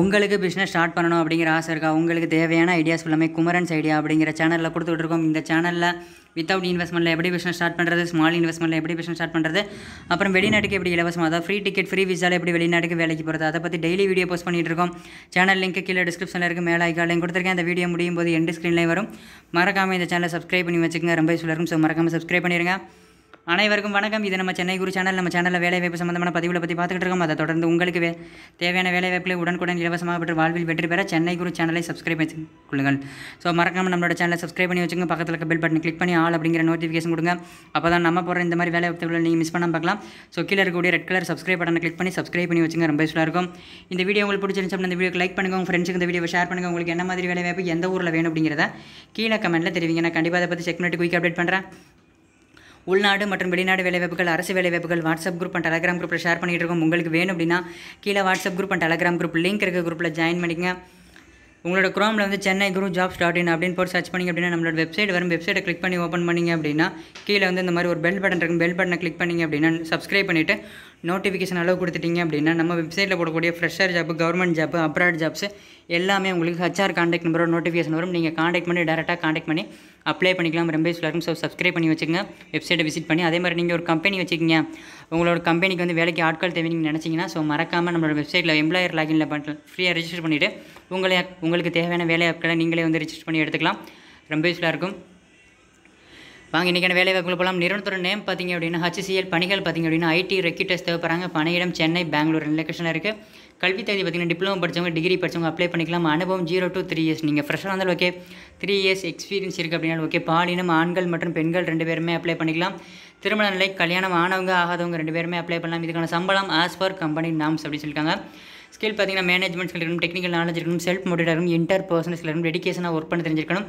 உங்களுக்கு business start பண்ணணும் அப்படிங்கிற ஆசை இருக்கா உங்களுக்கு தேவையான ஐடியாஸ் எல்லாமே குமரன்ஸ் ஐடியா அப்படிங்கிற சேனலில் கொடுத்துட்ருக்கோம் இந்த சேனலில் வித்தவுட் இன்வெஸ்ட்மெண்ட்டில் எப்படி பிஸ்னஸ் ஸ்டார்ட் பண்ணுறது ஸ்மால் இன்வெஸ்ட்மெண்ட்டில் எப்படி பிஸ்னஸ் ஸ்டார்ட் பண்ணுறது அப்புறம் வெளிநாட்டுக்கு எப்படி இலவசமாக அதாவது ஃப்ரீ டிக்கெட் ஃப்ரீ விசாவில் எப்படி வெளிநாட்டுக்கு வேலைக்கு போகிறது அதை பற்றி டெய்லி வீடியோ போஸ்ட் பண்ணிட்டு இருக்கோம் சேனல் லிங்க் கீழே டிஸ்கிரிப்ஷனில் இருக்குது மேலே காலையும் கொடுத்துருக்கேன் அந்த வீடியோ முடியும் போது எண்டு ஸ்க்ரீன்லேயும் வரும் மறக்காமல் இந்த சேனலை சப்ஸ்கிரைப் பண்ணி வச்சுக்கோங்க ரொம்ப யூஸ்ஃபுல்லாக இருக்கும் ஸோ மறக்காமல் சப்ஸ்கிரைப் பண்ணிடுங்க அனைவருக்கும் வணக்கம் இது நம்ம சென்னை குரு சேனல் நம்ம சேனலில் வேலை வாய்ப்பு சம்பந்தமான பதிவில் பற்றி பார்த்துக்கிட்டு இருக்கோம் அதை தொடர்ந்து உங்களுக்கு தேவையான வேலை வாய்ப்புகளை உடனுக்குடன் இலவசமாக பெற்று வாழ்வில் வெற்றி பெற சென்னை குரு சேனலை சப்ஸ்கிரைப் பண்ணி கொள்ளுங்கள் ஸோ மறக்காமல் நம்மளோட சேனலை சப்ஸ்கிரைப் பண்ணி வச்சுங்க பக்கத்தில் இருக்க பெல் பட்டன் கிளிக் பண்ணி ஆள் அப்படிங்கிற நோட்டிஃபிகேஷன் கொடுங்க அப்போ தான் நம்ம போகிற இந்த மாதிரி வேலை வாய்ப்புகளை நீங்கள் மிஸ் பண்ணாமல் பார்க்கலாம் ஸோ கீழே இருக்கக்கூடிய ரெட் கலர் சப்ஸ்கிரைப் பட்டனை கிளிக் பண்ணி சப்ஸ்கிரைப் பண்ணி வச்சுங்க ரொம்ப யூஸ்ஃபுல்லாக இருக்கும் இந்த வீடியோ உங்களுக்கு பிடிச்சிருந்துச்சு இந்த வீடியோக்கு லைக் பண்ணுங்க உங்கள் ஃப்ரெண்ட்ஸுக்கு இந்த வீடியோ ஷேர் பண்ணுங்கள் உங்களுக்கு என்ன மாதிரி வேலை வாய்ப்பு எந்த ஊரில் வேணும் அப்படிங்கிறத கீழே கமெண்ட்டில் தெரிவிங்க நான் கண்டிப்பாக அதை பற்றி செக் பண்ணிட்டு குயிக் அப்டேட் பண்ணுறேன் உள்நாடு மற்றும் வெளிநாடு வேலைவாய்ப்புகள் அரசு வேலைவாய்ப்புகள் வாட்ஸ்அப் குரூப் அண்ட் டெலகிராம் குரூப்பில் ஷேர் பண்ணிட்டு இருக்கோம் உங்களுக்கு வேணும் அப்படின்னா கீழே WhatsApp group and Telegram group link இருக்க குரூப்பில் ஜாயின் பண்ணிங்க உங்களோட குரோமில் வந்து Chennai group jobs dot in அப்படின்னு போட்டு சர்ச் பண்ணிங்க அப்படின்னா நம்மளோட வெப்சைட் வரும் வெப்சைட்டை கிளிக் பண்ணி ஓப்பன் பண்ணிங்க அப்படின்னா கீழே வந்து இந்த மாதிரி ஒரு பெல் பட்டன் இருக்கும் பெல் பட்டனை கிளிக் பண்ணிங்க அப்படின்னா சப்ஸ்கிரைப் பண்ணிவிட்டு நோட்டிஃபிகேஷன் அளவு கொடுத்துட்டீங்க அப்படின்னா நம்ம வெப்சைட்டில் போடக்கூடிய fresher job government job abroad jobs எல்லாமே உங்களுக்கு ஹச்ஆர் காண்டாக்ட் நம்பரோட நோட்டிஃபிகேஷன் வரும் நீங்கள் காண்டாக்ட் பண்ணி டேரெக்டாக காண்டாக்ட் பண்ணி அப்ளை பண்ணிக்கலாம் ரொம்ப யூஸ்ஃபுல்லாக இருக்கும் ஸோ சப்ஸ்கிரைப் பண்ணி வச்சுக்கோங்க வெப்சைட்டை விசிட் பண்ணி அதே மாதிரி நீங்கள் ஒரு கம்பெனி வச்சுக்கிங்க உங்களோட கம்பெனிக்கு வந்து வேலைக்கு ஆட்கள் தேவைன்னு நினச்சிங்கன்னா ஸோ மறக்காமல் நம்மளோட வெப்சைட்டில் எம்ப்ளாயர் லாகினில் பண்ண ஃப்ரீயாக ரிஜிஸ்டர் பண்ணிவிட்டு உங்களை உங்களுக்கு தேவையான வேலை ஆட்களை நீங்களே வந்து ரிஜிஸ்டர் பண்ணி எடுத்துக்கலாம் ரொம்ப யூஸ்ஃபுல்லாக இருக்கும் வாங்க இன்றைக்கி வேலை வாய்ப்புகள் போகலாம் நிறுவனத்தோட நேம் பார்த்திங்க அப்படின்னா ஹச்சிசிஎல் பணிகள் பார்த்திங்க அப்படின்னா ஐடி ரெக்யூட்டர்ஸ் தேவைப்படுறாங்க பணியிடம் சென்னை பெங்களூர் ரெண்டு லொக்கேஷனில் இருக்குது கல்வி தகுதி பார்த்திங்கன்னா டிப்ளமோ படித்தவங்க டிகிரி படித்தவங்க அப்ளை பண்ணிக்கலாம் அனுபவம் ஜீரோ டூ த்ரீ இயர்ஸ் நீங்கள் ஃப்ரெஷ்ஷாக இருந்தாலும் ஓகே த்ரீ இயர்ஸ் எக்ஸ்பீரியன்ஸ் இருக்குது அப்படின்னா ஓகே பாலினம் ஆண்கள் மற்றும் பெண்கள் ரெண்டு பேருமே அப்ளை பண்ணிக்கலாம் திருமண நிலை கல்யாணம் ஆனவங்க ஆகாதவங்க ரெண்டு பேருமே அப்ளை பண்ணலாம் இதுக்கான சம்பளம் ஆஸ் பர் கம்பெனி நாம்ஸ் அப்படின்னு சொல்லியிருக்காங்க ஸ்கில் பார்த்தீங்கன்னா மேனேஜ்மெண்ட் ஸ்கில் இருக்கணும் டெக்னிக்கல் நாலேஜ் இருக்கணும் செல்ஃப் மோட்டிவேட் இருக்கணும் இன்டர் பர்சனல் ஸ்கில் இருக்கும் டெடிக்கேஷனாக ஒர்க் பண்ண தெரிஞ்சிருக்கணும்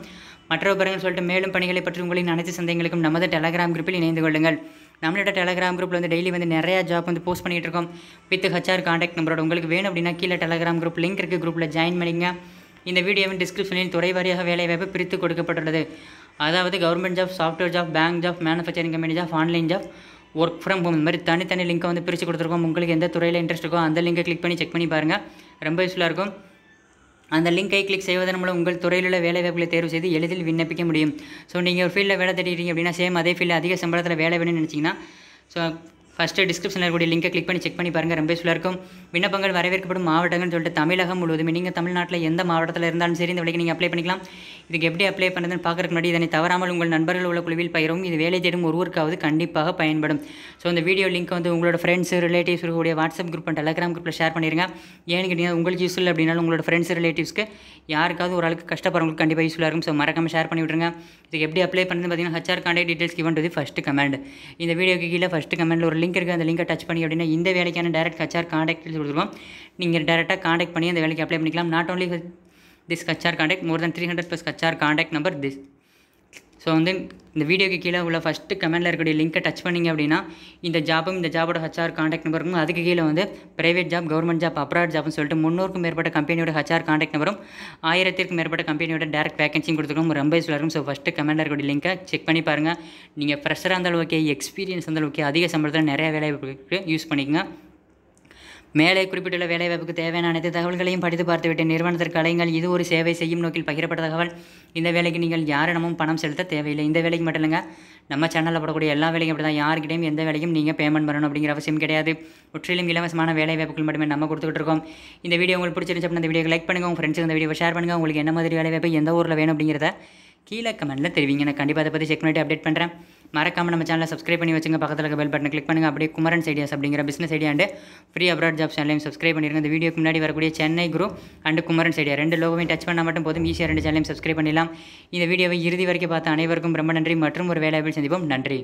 மற்றவர்கள் சொல்லிட்டு மேலும் பணிகளை பற்றி உங்களின் அனைத்து சந்தேகங்களுக்கும் நமது டெலகிராம் குரூப்பில் இணைந்து கொள்ளுங்கள் நம்மளோட டெலகிராம் குரூப்பில் வந்து டெய்லி வந்து நிறையா ஜாப் வந்து போஸ்ட் பண்ணிகிட்டு இருக்கோம் வித் ஹச்ஆர் காண்டாக்ட் நம்பரோட உங்களுக்கு வேணும் அப்படின்னா கீழே டெலகிராம் குரூப் லிங்க் இருக்குது குரூப்பில் ஜாயின் பண்ணிங்க இந்த வீடியோவின் டிஸ்கிரிப்ஷனில் துறை வாரியாக வேலைவாய்ப்பு பிரித்து கொடுக்கப்பட்டுள்ளது அதாவது government job software job bank job manufacturing company job online job work from home இந்த மாதிரி தனித்தனி லிங்க்கை வந்து பிரித்து கொடுத்துருக்கோம் உங்களுக்கு எந்த துறையில் இன்ட்ரெஸ்ட் இருக்கோ அந்த லிங்கை கிளிக் பண்ணி செக் பண்ணி பாருங்கள் ரொம்ப யூஸ்ஃபுல்லாக இருக்கும் அந்த லிங்கை கிளிக் செய்வதன் மூலம் உங்கள் துறையில் உள்ள வேலை வாய்ப்புகளை தேர்வு செய்து எளிதில் விண்ணப்பிக்க முடியும் ஸோ நீங்கள் ஒரு ஃபீல்டில் வேலை தேடிட்டீங்க அப்படின்னா சேம் அதே ஃபீல்டில் அதிக சம்பளத்தில் வேலை வேணும்னு நினச்சிங்கன்னா ஸோ ஃபஸ்ட்டு டிஸ்கிரிப்ஷனில் கூடிய லிங்கை கிளிக் பண்ணி செக் பண்ணி பாருங்கள் ரொம்ப யூஸ்ஃபுல்லாக இருக்கும் விண்ணப்பங்கள் வரவேற்கப்படும் மாவட்டங்கள்னு சொல்லிட்டு தமிழகம் முழுவதும் நீங்கள் தமிழ்நாட்டில் எந்த மாவட்டத்தில் இருந்தாலும் சரி இந்த வழிக்கு நீங்கள் அப்ளை பண்ணிக்கலாம் இதுக்கு எப்படி அப்ளை பண்ணுறதுன்னு பார்க்குறதுக்கு முன்னாடி இதனை தவறாமல் உங்கள் நண்பர்கள் உள்ள குழுவில் பயிரும் இது வேலை தேடும் ஒருவருக்காவது கண்டிப்பாக பயன்படும் ஸோ இந்த வீடியோ லிங்க் வந்து உங்களோட ஃப்ரெண்ட்ஸ் ரிலேட்டிவ்ஸ் இருக்கக்கூடிய வாட்ஸ்அப் குரூப் அண்ட் டெலகிராம் குரூப்பில் ஷேர் பண்ணிடுங்க ஏன்னு கேட்டிங்கன்னா உங்களுக்கு யூஸ்ஃபுல் இல்லை அப்படின்னாலும் உங்களோட ஃப்ரெண்ட்ஸ் ரிலேட்டிவ்ஸ்க்கு யாருக்காவது ஒரு கஷ்டப்படுறவங்களுக்கு கண்டிப்பாக யூஸ்ஃபுல்லாக இருக்கும் ஸோ மறக்காமல் ஷேர் பண்ணி விடுங்க இதுக்கு எப்படி அப்ளை பண்ணுறது பார்த்தீங்கன்னா HR contact details given to the first comment இந்த வீடியோக்கு கீழே ஃபஸ்ட்டு கமெண்ட்டில் ஒரு லிங்க் இருக்குது அந்த லிங்கை டச் பண்ணி அப்படின்னா இந்த வேலைக்கான டேரக்ட் ஹச்ஆர் காண்டாக்ட் கொடுத்துருவோம் நீங்கள் டேரெக்டாக காண்டாக்ட் பண்ணி அந்த வேலைக்கு அப்ளை பண்ணிக்கலாம் not only this HR contact more than three hundred plus HR contact number this so வந்து இந்த வீடியோக்கு கீழே உள்ள ஃபஸ்ட்டு கமெண்ட்டில் இருக்கக்கூடிய லிங்க்கை டச் பண்ணிங்க அப்படின்னா இந்த ஜாப்பும் இந்த ஜாபோட ஹச்ஆர் காண்டாக்ட் நம்பருக்கும் அதுக்கு கீழே வந்து private job government job abroad ஜாப்னு சொல்லிட்டு முந்நூறுக்கும் மேற்பட்ட கம்பெனியோட ஹச்ஆர் காண்டாக்ட் நம்பரும் ஆயிரத்திற்கும் மேற்பட்ட கம்பெனியோட டேரக்ட் வேகன்சியும் கொடுத்துருக்கோம் ரொம்ப யூஸ்ஃபுல்லாக இருக்கும் ஸோ ஃபஸ்ட்டு கமெண்டில் இருக்கக்கூடிய லிங்க்கை செக் பண்ணி பாருங்கள் நீங்கள் ஃப்ரெஷராக இருந்தாலும் ஓகே எக்ஸ்பீரியன்ஸ் இருந்தாலும் ஓகே அதிக சம்பளத்தில் நிறைய வேலை யூஸ் பண்ணிக்கோங்க மேலே குறிப்பிட்டுள்ள வேலைவாய்ப்புக்கு தேவையான அனைத்து தகவல்களையும் படித்து பார்த்துவிட்டு நிறுவனத்திற்கு அலையுங்கள் இது ஒரு சேவை செய்யும் நோக்கில் பகிரப்பட்ட தகவல் இந்த வேலைக்கு நீங்கள் யாரிடமும் பணம் செலுத்த தேவையில்லை இந்த வேலைக்கு மட்டும் இல்லைங்க நம்ம சேனலில் போடக்கூடிய எல்லா வேலையும் அப்படி தான் யாருக்கிட்டையும் எந்த வேலையும் நீங்கள் பேமெண்ட் பண்ணணும் அப்படிங்கிற அவசியம் கிடையாது முற்றிலும் இலவசமான வேலை வாய்ப்புகள் மட்டுமே நம்ம கொடுத்துக்கிட்டு இருக்கோம் இந்த வீடியோ உங்களுக்கு பிடிச்சிருந்துச்சு அப்படின்னா இந்த வீடியோ லைக் பண்ணுங்கள் உங்கள் ஃப்ரெண்ட்ஸ் இந்த வீடியோ ஷேர் பண்ணுங்கள் உங்களுக்கு என்ன மாதிரி வேலை வாய்ப்பு எந்த ஊரில் வேணும் அப்படிங்கிறத கீழே கமெண்ட்டில் தெரிவிங்க நான் கண்டிப்பாக அதை பற்றி செக் பண்ணிட்டு அப்டேட் பண்ணுறேன் மறக்காமல் நம்ம சேனலை சப்ஸ்கிரைப் பண்ணி வச்சுங்க பக்கத்தில் இருக்க பெல் பட்டன் கிளிக் பண்ணுங்கள் அப்படியே குமரன் ஐடியாஸ் அப்படிங்கிற business idea and free abroad job சேனலையும் சப்ஸ்கிரைப் பண்ணிருங்க இந்த வீடியோக்கு முன்னாடி வரக்கூடிய Chennai group and Kumaran idea ரெண்டு லோகமே டச் பண்ணால் மட்டும் போதும் ஈஸியாக ரெண்டு சேனலையும் சப்ஸ்கிரைப் பண்ணிடலாம் இந்த வீடியோவை இறுதி வரைக்கும் பார்த்த அனைவருக்கும் ரொம்ப நன்றி மற்றும் ஒரு வேலைவாய்ப்பில் சந்திப்போம் நன்றி